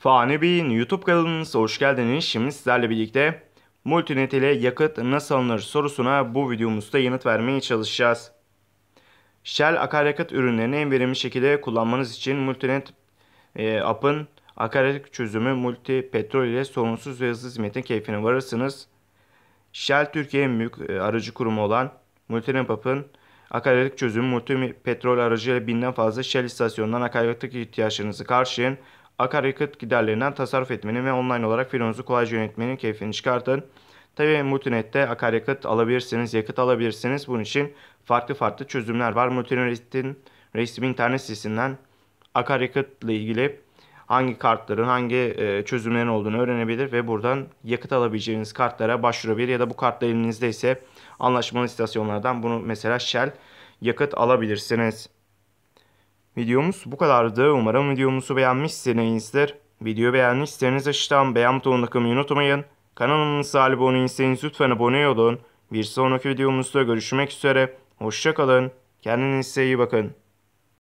Fani Bey'in YouTube kanalımıza hoş geldiniz. Şimdi sizlerle birlikte Multinet ile yakıt nasıl alınır sorusuna bu videomuzda yanıt vermeye çalışacağız. Shell akaryakıt ürünlerini en verimli şekilde kullanmanız için Multinet e, app'ın akaryakıt çözümü multi petrol ile sorunsuz ve hızlı hizmetin keyfine varırsınız. Shell Türkiye'nin büyük e, aracı kurumu olan Multinet app'ın akaryakıt çözümü multi petrol aracıyla binden fazla Shell istasyonundan akaryakıt ihtiyaçlarınızı karşılayın akaryakıt giderlerinden tasarruf etmenin ve online olarak filonuzu kolayca yönetmenin keyfini çıkartın. Tabi Multinet'te akaryakıt alabilirsiniz, yakıt alabilirsiniz. Bunun için farklı farklı çözümler var. Multinet'in resmi internet sitesinden akaryakıtla ilgili hangi kartların, hangi e, çözümlerin olduğunu öğrenebilir ve buradan yakıt alabileceğiniz kartlara başvurabilir ya da bu kartlar elinizde ise anlaşmalı istasyonlardan bunu mesela Shell yakıt alabilirsiniz. Videomuz bu kadardı. Umarım videomuzu beğenmişsinizdir. Videoyu beğenmişseniz aşağıdan beğen butonuna takmayı unutmayın. Kanalımıza abone değilseniz lütfen abone olun. Bir sonraki videomuzda görüşmek üzere. Hoşçakalın. Kendinize iyi bakın.